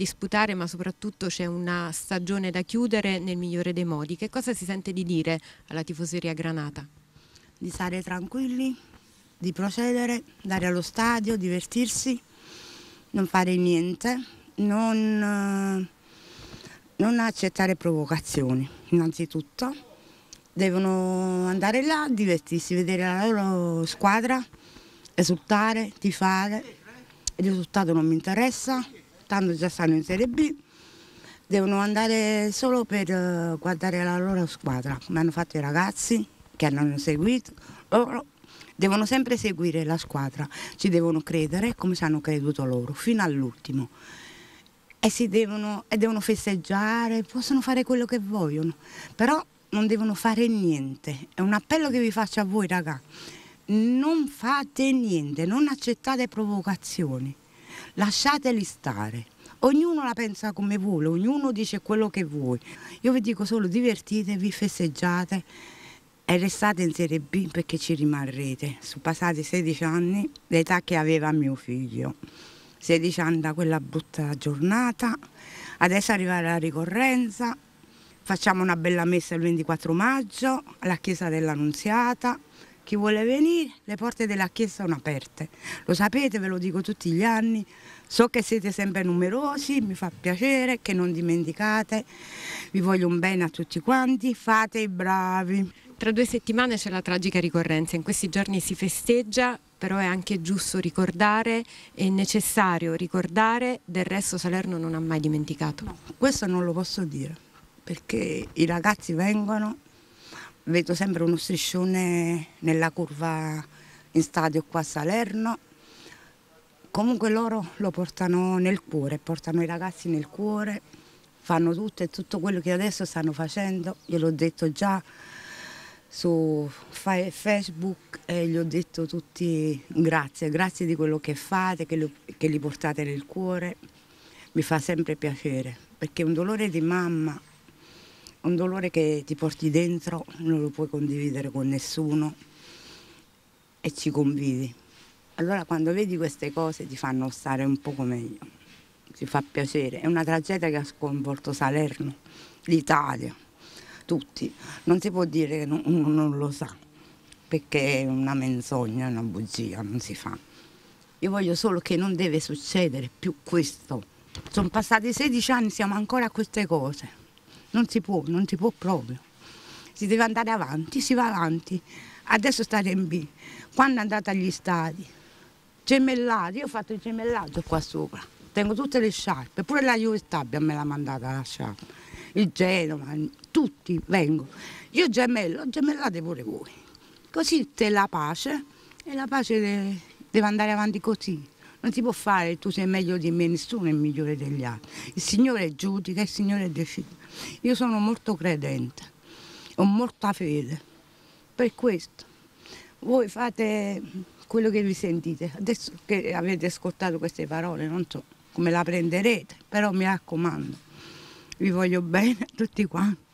disputare, ma soprattutto c'è una stagione da chiudere nel migliore dei modi. Che cosa si sente di dire alla tifoseria Granata? Di stare tranquilli, di procedere, andare allo stadio, divertirsi, non fare niente, non, non accettare provocazioni, innanzitutto. Devono andare là, divertirsi, vedere la loro squadra, esultare, tifare. Il risultato non mi interessa, tanto già stanno in Serie B, devono andare solo per eh, guardare la loro squadra, come hanno fatto i ragazzi che hanno seguito, loro devono sempre seguire la squadra, ci devono credere come ci hanno creduto loro, fino all'ultimo. E, devono, e devono festeggiare, possono fare quello che vogliono, però non devono fare niente. È un appello che vi faccio a voi, ragà. Non fate niente, non accettate provocazioni lasciateli stare. Ognuno la pensa come vuole, ognuno dice quello che vuole. Io vi dico solo divertitevi, festeggiate e restate in Serie B perché ci rimarrete. Sono passati 16 anni, l'età che aveva mio figlio. 16 anni da quella brutta giornata, adesso arriva la ricorrenza, facciamo una bella messa il 24 maggio alla chiesa dell'Annunziata, chi vuole venire, le porte della chiesa sono aperte. Lo sapete, ve lo dico tutti gli anni. So che siete sempre numerosi, mi fa piacere che non dimenticate. Vi voglio un bene a tutti quanti, fate i bravi. Tra due settimane c'è la tragica ricorrenza, in questi giorni si festeggia però è anche giusto ricordare, è necessario ricordare, del resto Salerno non ha mai dimenticato. No, questo non lo posso dire, perché i ragazzi vengono vedo sempre uno striscione nella curva in stadio qua a Salerno. Comunque loro lo portano nel cuore, portano i ragazzi nel cuore, fanno tutto e tutto quello che adesso stanno facendo, Io l'ho detto già su Facebook e gli ho detto tutti grazie, grazie di quello che fate, che, lo, che li portate nel cuore, mi fa sempre piacere, perché un dolore di mamma un dolore che ti porti dentro, non lo puoi condividere con nessuno e ci convivi. Allora quando vedi queste cose ti fanno stare un poco meglio, ti fa piacere. È una tragedia che ha sconvolto Salerno, l'Italia, tutti. Non si può dire che uno non lo sa, perché è una menzogna, una bugia, non si fa. Io voglio solo che non deve succedere più questo. Sono passati 16 anni, siamo ancora a queste cose non si può, non si può proprio. Si deve andare avanti, si va avanti. Adesso stare in B. Quando andate agli stadi, gemellati, io ho fatto il gemellato qua sopra. Tengo tutte le sciarpe, pure la Juve Stabia me l'ha mandata la sciarpa. Il Genova, tutti vengo. Io gemello, gemellate pure voi. Così c'è la pace e la pace deve andare avanti così. Non si può fare, tu sei meglio di me, nessuno è migliore degli altri. Il Signore giudica, il Signore decide. Io sono molto credente, ho molta fede. Per questo, voi fate quello che vi sentite. Adesso che avete ascoltato queste parole, non so come la prenderete, però mi raccomando, vi voglio bene tutti quanti.